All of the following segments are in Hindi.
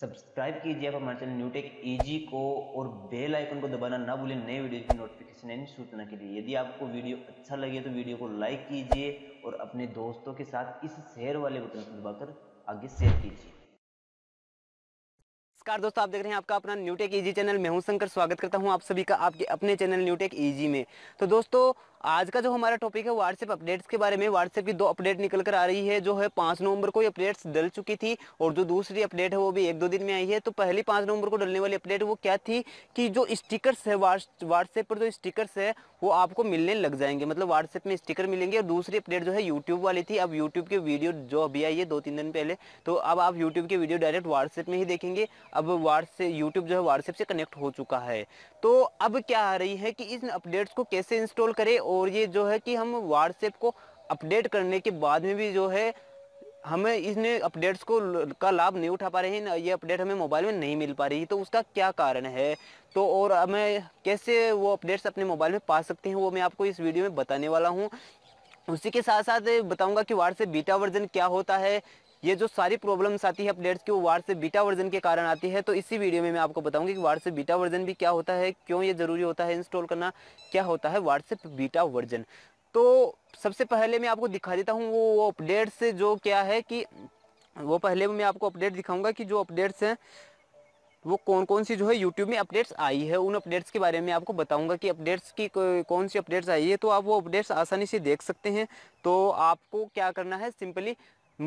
सब्सक्राइब कीजिए आप हमारे चैनल न्यूटेक ईजी को और बेल आइकन को दबाना ना भूलें नए वीडियो की नोटिफिकेशन यानी सूचना के लिए यदि आपको वीडियो अच्छा लगे तो वीडियो को लाइक कीजिए और अपने दोस्तों के साथ इस शेयर वाले बटन को दबाकर आगे शेयर कीजिए नमस्कार दोस्तों आप देख रहे हैं आपका अपना न्यूटेक ईजी चैनल मैं हूं शंकर स्वागत करता हूं आप सभी का आपके अपने चैनल न्यूटेक ईजी में तो दोस्तों आज का जो हमारा टॉपिक है व्हाट्सएप अपडेट्स के बारे में व्हाट्सएप की दो अपडेट निकल कर आ रही है जो है पांच नवंबर को ये अपडेट्स डल चुकी थी और जो दूसरी अपडेट है वो भी एक दो दिन में आई है तो पहली पांच नवंबर को डलने वाली अपडेट वो क्या थी कि जो स्टिकर्स है व्हाट्सएप पर जो स्टिकर्स है वो आपको मिलने लग जाएंगे मतलब व्हाट्सएप में स्टिकर मिलेंगे और दूसरी अपडेट जो है यूट्यूब वाली थी अब यूट्यूब की वीडियो जो अभी आई है दो तीन दिन पहले तो अब आप यूट्यूब की वीडियो डायरेक्ट व्हाट्सएप में ही देखेंगे अब व्हाट्सएप यूट्यूब जो है व्हाट्सएप से कनेक्ट हो चुका है तो अब क्या आ रही है कि इन अपडेट्स को कैसे इंस्टॉल करें और ये जो है कि हम व्हाट्सएप को अपडेट करने के बाद में भी जो है हमें इसने अपडेट्स को का लाभ नहीं उठा पा रहे हैं ये अपडेट हमें मोबाइल में नहीं मिल पा रही तो उसका क्या कारण है तो और हमें कैसे वो अपडेट्स अपने मोबाइल में पा सकते हैं वो मैं आपको इस वीडियो में बताने वाला हूँ उसी के साथ साथ बताऊंगा कि व्हाट्सएप बीटा वर्जन क्या होता है ये जो सारी प्रॉब्लम्स आती है अपडेट्स की वो वार्ड से बीटा वर्जन के कारण आती है तो इसी वीडियो में मैं आपको बताऊंगी कि वार्ड से बीटा वर्जन भी क्या होता है क्यों ये ज़रूरी होता है इंस्टॉल करना क्या होता है वार्ड से बीटा वर्जन तो सबसे पहले मैं आपको दिखा देता हूँ वो, वो अपडेट्स से जो क्या है कि वो पहले मैं आपको अपडेट दिखाऊंगा कि जो अपडेट्स हैं वो कौन कौन सी जो है यूट्यूब में अपडेट्स आई है उन अपडेट्स के बारे में आपको बताऊंगा कि अपडेट्स की कौन सी अपडेट्स आई है तो आप वो अपडेट्स आसानी से देख सकते हैं तो आपको क्या करना है सिंपली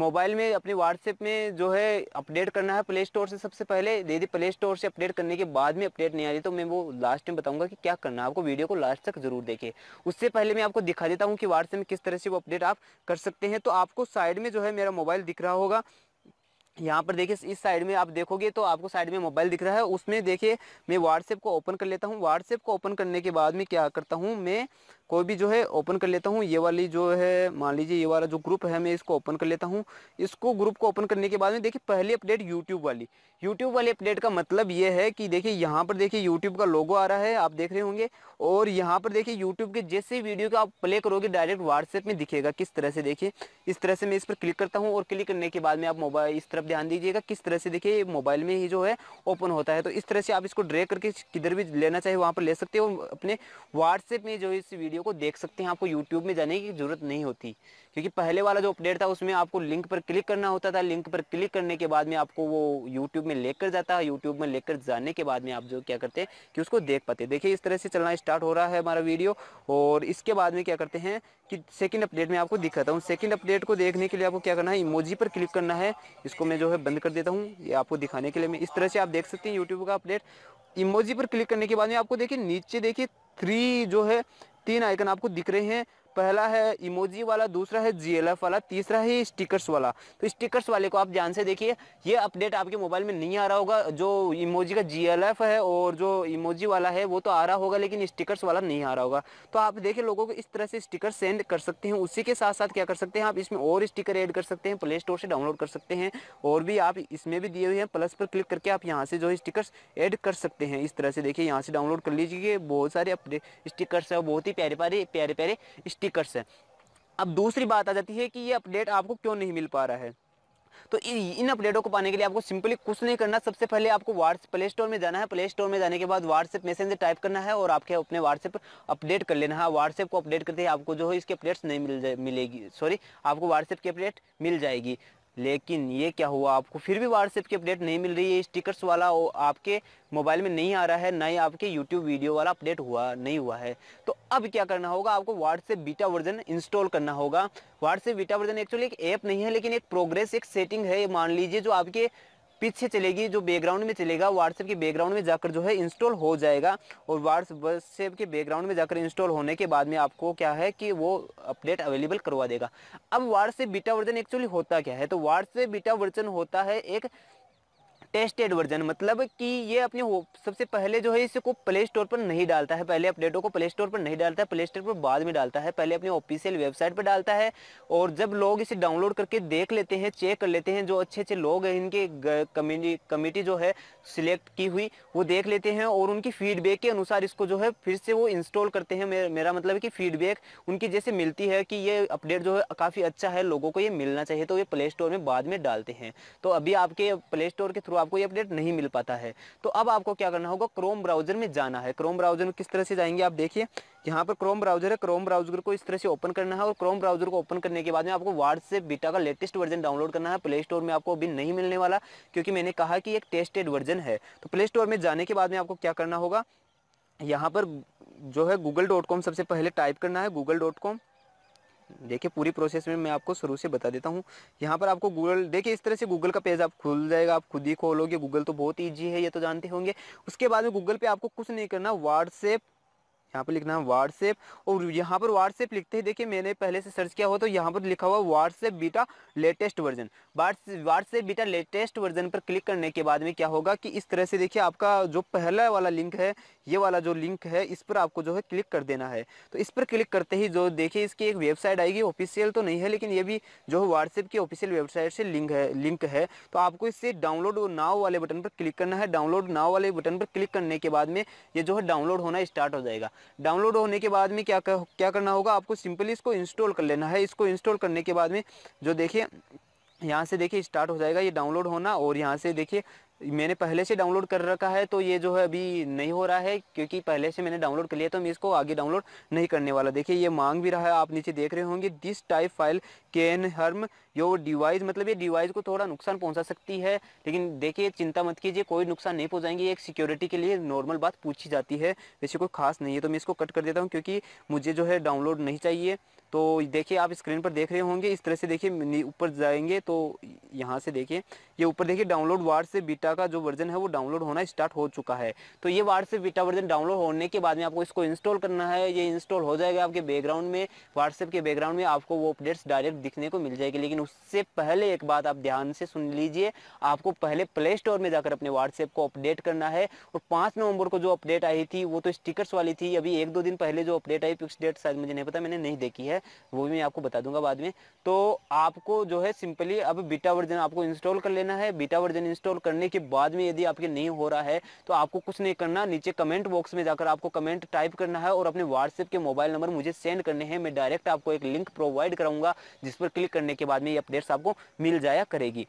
मोबाइल में अपने व्हाट्सएप में जो है अपडेट करना है प्ले स्टोर से सबसे पहले दी प्ले स्टोर से अपडेट करने के बाद में अपडेट नहीं आ रही तो मैं वो लास्ट में बताऊंगा कि क्या करना है आपको वीडियो को लास्ट तक जरूर देखें उससे पहले मैं आपको दिखा देता हूँ कि व्हाट्सएप में किस तरह से वो अपडेट आप कर सकते हैं तो आपको साइड में जो है मेरा मोबाइल दिख रहा होगा यहाँ पर देखिए इस साइड में आप देखोगे तो आपको साइड में मोबाइल दिख रहा है उसमें देखिए मैं व्हाट्सएप को ओपन कर लेता हूँ व्हाट्सएप को ओपन करने के बाद में क्या करता हूँ मैं कोई भी जो है ओपन कर लेता हूँ ये वाली जो है मान लीजिए ये वाला जो ग्रुप है मैं इसको ओपन कर लेता हूँ इसको ग्रुप को ओपन करने के बाद में देखिए पहली अपडेट यूट्यूब वाली यूट्यूब वाली अपडेट का मतलब ये है कि देखिए यहाँ पर देखिए यूट्यूब का लोगो आ रहा है आप देख रहे होंगे और यहाँ पर देखिए यूट्यूब के जैसे वीडियो को आप प्ले करोगे डायरेक्ट व्हाट्सएप में दिखेगा किस तरह से देखिए इस तरह से मैं इस पर क्लिक करता हूँ और क्लिक करने के बाद में आप मोबाइल इस तरफ ध्यान दीजिएगा किस तरह से देखिए मोबाइल में ही जो है ओपन होता है तो इस तरह से आप इसको ड्रे करके किधर भी लेना चाहिए वहाँ पर ले सकते हो अपने व्हाट्सएप में जो इस वीडियो वीडियो को देख सकते हैं आपको यूट्यूब में जाने की जरूरत नहीं होती क्योंकि पहले वाला जो अपडेट था उसमें आपको लिंक पर क्लिक करना होता था लिंक पर क्लिक करने के बाद में आपको वो यूट्यूब में लेकर जाता है यूट्यूब में लेकर जाने के बाद में आप जो क्या करते हैं कि उसको देख पाते देखिए इस तरह से चलना स्टार्ट हो रहा है हमारा वीडियो और इसके बाद में क्या करते हैं कि सेकेंड अपडेट में आपको दिखाता हूँ सेकेंड अपडेट को देखने के लिए आपको क्या करना है इमोजी पर क्लिक करना है इसको मैं जो है बंद कर देता हूँ ये आपको दिखाने के लिए मैं इस तरह से आप देख सकते हैं यूट्यूब का अपडेट इमोजी पर क्लिक करने के बाद में आपको देखिए नीचे देखिए थ्री जो है तीन आइकन आपको दिख रहे हैं पहला है इमोजी वाला दूसरा है जी वाला तीसरा है स्टिकर्स वाला तो स्टिकर्स वाले को आप ध्यान से देखिए ये अपडेट आपके मोबाइल में नहीं आ रहा होगा जो इमोजी का जी है और जो इमोजी वाला है वो तो आ रहा होगा लेकिन स्टिकर्स वाला नहीं आ रहा होगा तो आप देखिए लोगों को इस तरह से स्टिकर सेंड कर सकते हैं उसी के साथ साथ क्या कर सकते हैं आप इसमें और स्टिकर एड कर सकते हैं प्ले स्टोर से डाउनलोड कर सकते हैं और भी आप इसमें भी दिए हुए हैं प्लस पर क्लिक करके आप यहाँ से जो है स्टिकर्स एड कर सकते हैं इस तरह से देखिए यहाँ से डाउनलोड कर लीजिए बहुत सारे अपडेट स्टिकर्स है बहुत ही प्यारे प्यारे प्यारे प्यारे टिकट्स हैं अब दूसरी बात आ जाती है कि ये अपडेट आपको क्यों नहीं मिल पा रहा है तो इन अपडेटों को पाने के लिए आपको सिंपली कुछ नहीं करना सबसे पहले आपको व्हाट्स प्ले स्टोर में जाना है प्ले स्टोर में जाने के बाद व्हाट्सएप मैसेज टाइप करना है और आपके अपने व्हाट्सएप अपडेट कर लेना है व्हाट्सएप को अपडेट करते ही आपको जो है इसके अपडेट्स नहीं मिल मिलेगी सॉरी आपको व्हाट्सएप की अपडेट मिल जाएगी लेकिन ये क्या हुआ आपको फिर भी व्हाट्सएप की अपडेट नहीं मिल रही है स्टिकर्स वाला आपके मोबाइल में नहीं आ रहा है ना ही आपके यूट्यूब वीडियो वाला अपडेट हुआ नहीं हुआ है तो अब क्या करना होगा आपको व्हाट्सएप बीटा वर्जन इंस्टॉल करना होगा व्हाट्सएप बीटा वर्जन एक्चुअली एक ऐप नहीं है लेकिन एक प्रोग्रेस एक सेटिंग है मान लीजिए जो आपके पीछे चलेगी जो बैकग्राउंड में चलेगा व्हाट्सएप के बैकग्राउंड में जाकर जो है इंस्टॉल हो जाएगा और व्हाट्सएप के बैकग्राउंड में जाकर इंस्टॉल होने के बाद में आपको क्या है कि वो अपडेट अवेलेबल करवा देगा अब व्हाट्सएप बीटा वर्जन एक्चुअली होता क्या है तो व्हाट्सएप बीटा वर्जन होता है एक टेस्टेड वर्जन मतलब कि ये अपने सबसे पहले जो है इसको प्ले स्टोर पर नहीं डालता है पहले अपडेटों को प्ले स्टोर पर नहीं डालता है प्ले स्टोर पर बाद में डालता है पहले अपने ऑफिशियल वेबसाइट पर डालता है और जब लोग इसे डाउनलोड करके देख लेते हैं चेक कर लेते हैं जो अच्छे अच्छे लोग हैं इनके कमेटी जो है सिलेक्ट की हुई वो देख लेते हैं और उनकी फीडबैक के अनुसार इसको जो है फिर से वो इंस्टॉल करते हैं मेरा मतलब कि फीडबैक उनकी जैसे मिलती है कि ये अपडेट जो है काफ़ी अच्छा है लोगों को ये मिलना चाहिए तो ये प्ले स्टोर में बाद में डालते हैं तो अभी आपके प्ले स्टोर के थ्रू आपको ये अपडेट नहीं मिल पाता है तो अब आपको क्या करना होगा क्रोम ब्राउजर में जाना है क्रोम ब्राउजर में किस तरह से जाएंगे आप देखिए यहाँ पर क्रोम ब्राउजर है क्रोम ब्राउजर को इस तरह से ओपन करना है और क्रोम ब्राउजर को ओपन करने के बाद में आपको व्हाट्सएप बीटा का लेटेस्ट वर्जन डाउनलोड करना है प्ले स्टोर में आपको अभी नहीं मिलने वाला क्योंकि मैंने कहा कि एक टेस्टेड वर्जन है तो प्ले स्टोर में जाने के बाद में आपको क्या करना होगा यहाँ पर जो है गूगल डॉट कॉम सबसे पहले टाइप करना है गूगल डॉट कॉम देखिए पूरी प्रोसेस में मैं आपको शुरू से बता देता हूँ यहाँ पर आपको गूगल देखिए इस तरह से गूगल का पेज आप खुल जाएगा आप खुद ही खोलोगे गूगल तो बहुत ईजी है ये तो जानते होंगे उसके बाद में गूगल पे आपको कुछ नहीं करना व्हाट्सएप यहाँ पर लिखना है व्हाट्सएप और यहाँ पर व्हाट्सएप लिखते ही देखिए मैंने पहले से सर्च किया हो तो यहाँ पर लिखा हुआ WhatsApp beta latest version WhatsApp beta latest version पर क्लिक करने के बाद में क्या होगा कि इस तरह से देखिए आपका जो पहला वाला लिंक है ये वाला जो लिंक है इस पर आपको जो है क्लिक कर देना है तो इस पर क्लिक करते ही जो देखिए इसकी एक वेबसाइट आएगी ऑफिशियल तो नहीं है लेकिन ये भी जो है व्हाट्सएप की ऑफिशियल वेबसाइट से लिंक है लिंक है तो आपको इससे डाउनलोड नाव वाले बटन पर क्लिक करना है डाउनलोड नाव वाले बटन पर क्लिक करने के बाद में ये जो है डाउनलोड होना स्टार्ट हो जाएगा डाउनलोड होने के बाद में क्या क्या करना होगा आपको सिंपली इसको इंस्टॉल कर लेना है इसको इंस्टॉल करने के बाद में जो देखिए यहाँ से देखिए स्टार्ट हो जाएगा ये डाउनलोड होना और यहाँ से देखिए मैंने पहले से डाउनलोड कर रखा है तो ये जो है अभी नहीं हो रहा है क्योंकि पहले से मैंने डाउनलोड कर लिया तो मैं इसको आगे डाउनलोड नहीं करने वाला देखिए ये मांग भी रहा है आप नीचे देख रहे होंगे this type file can harm your device मतलब ये डिवाइस को थोड़ा नुकसान पहुंचा सकती है लेकिन देखिए चिंता मत कीजिए कोई नुकसान नहीं पहुँचाएंगे एक सिक्योरिटी के लिए नॉर्मल बात पूछी जाती है वैसे कोई खास नहीं है तो मैं इसको कट कर देता हूँ क्योंकि मुझे जो है डाउनलोड नहीं चाहिए तो देखिए आप स्क्रीन पर देख रहे होंगे इस तरह से देखिए ऊपर जाएंगे तो यहाँ से देखिए ये ऊपर देखिए डाउनलोड वार्ड से बीटा का जो वर्जन है वो डाउनलोड होना स्टार्ट हो चुका है तो ये वार्ड से बीटा वर्जन डाउनलोड होने के बाद में आपको इसको इंस्टॉल करना है ये इंस्टॉल हो जाएगा आपके बैकग्राउंड में व्हाट्सएप के बैकग्राउंड में आपको वो अपडेट्स डायरेक्ट दिखने को मिल जाएगी लेकिन उससे पहले एक बात आप ध्यान से सुन लीजिए आपको पहले प्ले स्टोर में जाकर अपने व्हाट्सएप को अपडेट करना है और पाँच नवंबर को जो अपडेट आई थी वो तो स्टिकर्स वाली थी अभी एक दो दिन पहले जो अपडेट आई फिक्स डेट शायद मुझे नहीं पता मैंने नहीं देखी है वो भी मैं आपको बता दूंगा बाद में तो आपको जो है सिंपली अब बीटा वर्जन आपको इंस्टॉल कर लेना है बीटा वर्जन इंस्टॉल करने के बाद में यदि आपके नहीं हो रहा है तो आपको कुछ नहीं करना नीचे कमेंट बॉक्स में जाकर आपको कमेंट टाइप करना है और अपने व्हाट्सएप के मोबाइल नंबर मुझे सेंड करने हैं मैं डायरेक्ट आपको एक लिंक प्रोवाइड कराऊंगा जिस पर क्लिक करने के बाद में ये अपडेट्स आपको मिल जाया करेगी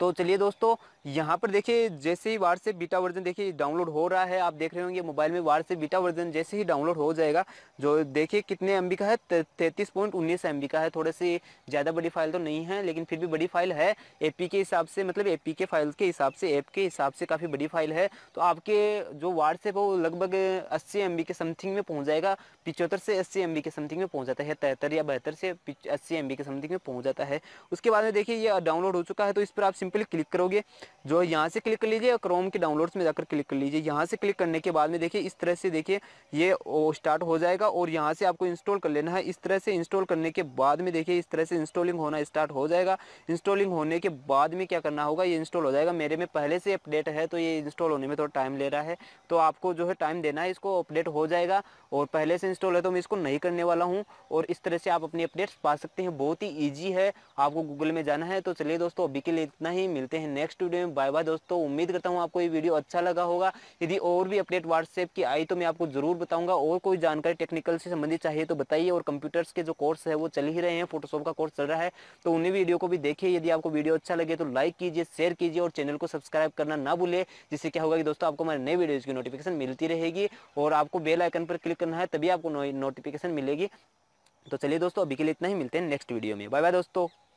तो चलिए दोस्तों यहाँ पर देखिए जैसे ही वार से बीटा वर्जन देखिए डाउनलोड हो रहा है आप देख रहे होंगे मोबाइल में वार से बीटा वर्जन जैसे ही डाउनलोड हो जाएगा जो देखिए कितने एम का है तैतीस पॉइंट उन्नीस एम का है थोड़े से ज़्यादा बड़ी फाइल तो नहीं है लेकिन फिर भी बड़ी फाइल है ए के हिसाब से मतलब ए के फाइल के हिसाब से ऐप के हिसाब से काफ़ी बड़ी फाइल है तो आपके जो व्हाट्सएप है वो लगभग अस्सी एम के समथिंग में पहुँच जाएगा पिचहत्तर से अस्सी एम के समथिंग में पहुँच जाता है तिहत्तर या बहत्तर से अस्सी एम के समथिंग में पहुँच जाता है उसके बाद में देखिए ये डाउनलोड हो चुका है तो इस पर आप सिंपली क्लिक करोगे जो यहाँ से क्लिक कर लीजिए और क्रोम के डाउनलोड्स में जाकर क्लिक कर लीजिए यहाँ से क्लिक करने के बाद में देखिए इस तरह से देखिए ये स्टार्ट हो जाएगा और यहाँ से आपको इंस्टॉल कर लेना है इस तरह से इंस्टॉल करने के बाद में देखिए इस तरह से इंस्टॉलिंग होना स्टार्ट हो जाएगा इंस्टॉलिंग होने के बाद में क्या करना होगा ये इंस्टॉल हो जाएगा मेरे में पहले से अपडेट है तो ये इंस्टॉल होने में थोड़ा टाइम ले रहा है तो आपको जो है टाइम देना है इसको अपडेट हो जाएगा और पहले से इंस्टॉल है तो मैं इसको नहीं करने वाला हूँ और इस तरह से आप अपनी अपडेट्स पा सकते हैं बहुत ही ईजी है आपको गूगल में जाना है तो चलिए दोस्तों अभी के लिए इतना ही मिलते हैं नेक्स्ट वीडियो में बाय बाय दोस्तों उम्मीद करता हूँ आपको ये वीडियो अच्छा लगा होगा यदि और भी अपडेट व्हाट्सएप की आई तो मैं आपको ज़रूर बताऊंगा और कोई जानकारी टेक्निकल से संबंधित चाहिए तो बताइए और कंप्यूटर्स के जो कोर्स है वो चल ही रहे हैं फोटोशॉप का कोर्स चल रहा है तो उन्हीं वीडियो को भी देखिए यदि आपको वीडियो अच्छा लगे तो लाइक कीजिए शेयर कीजिए और चैनल को सब्सक्राइब करना ना भूले जिससे क्या होगा कि दोस्तों आपको हमारे नए वीडियोज़ की नोटिफिकेशन मिलती रहेगी और आपको बेल आइकन पर क्लिक करना है तभी आपको नोटिफिकेशन मिलेगी तो चलिए दोस्तों अभी के लिए इतना ही मिलते हैं नेक्स्ट वीडियो में बाय बाय दोस्तों